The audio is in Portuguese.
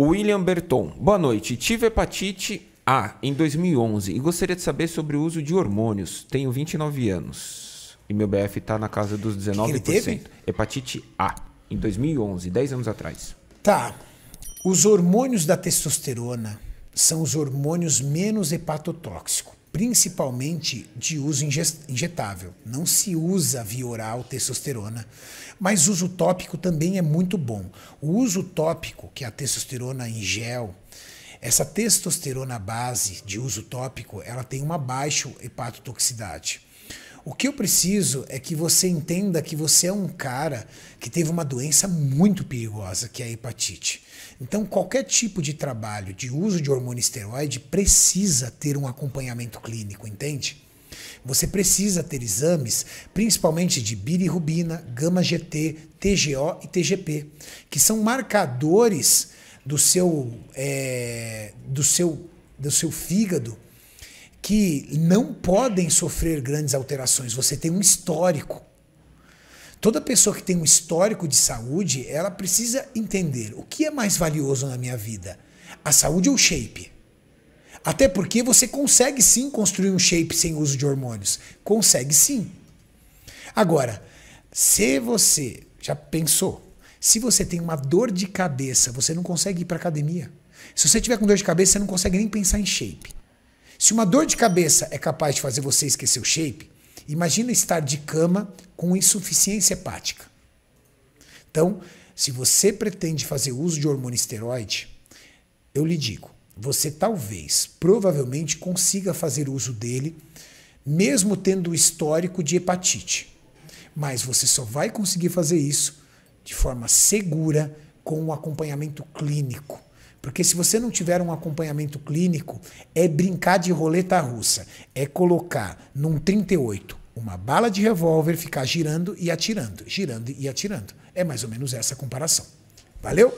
William Berton, boa noite. Tive hepatite A em 2011 e gostaria de saber sobre o uso de hormônios. Tenho 29 anos e meu BF está na casa dos 19%. Que que hepatite A em 2011, 10 anos atrás. Tá. Os hormônios da testosterona são os hormônios menos hepatotóxicos principalmente de uso injetável. Não se usa via oral testosterona, mas uso tópico também é muito bom. O uso tópico, que é a testosterona em gel, essa testosterona base de uso tópico, ela tem uma baixa hepatotoxicidade. O que eu preciso é que você entenda que você é um cara que teve uma doença muito perigosa, que é a hepatite. Então, qualquer tipo de trabalho de uso de hormônio esteroide precisa ter um acompanhamento clínico, entende? Você precisa ter exames, principalmente de bilirrubina, gama GT, TGO e TGP, que são marcadores do seu, é, do seu, do seu fígado que não podem sofrer grandes alterações. Você tem um histórico. Toda pessoa que tem um histórico de saúde, ela precisa entender o que é mais valioso na minha vida: a saúde ou o shape? Até porque você consegue sim construir um shape sem uso de hormônios. Consegue sim. Agora, se você já pensou, se você tem uma dor de cabeça, você não consegue ir para academia. Se você tiver com dor de cabeça, você não consegue nem pensar em shape. Se uma dor de cabeça é capaz de fazer você esquecer o shape, imagina estar de cama com insuficiência hepática. Então, se você pretende fazer uso de hormônio esteroide, eu lhe digo, você talvez, provavelmente consiga fazer uso dele, mesmo tendo o histórico de hepatite. Mas você só vai conseguir fazer isso de forma segura com um acompanhamento clínico. Porque se você não tiver um acompanhamento clínico, é brincar de roleta russa, é colocar num 38 uma bala de revólver, ficar girando e atirando, girando e atirando. É mais ou menos essa comparação. Valeu?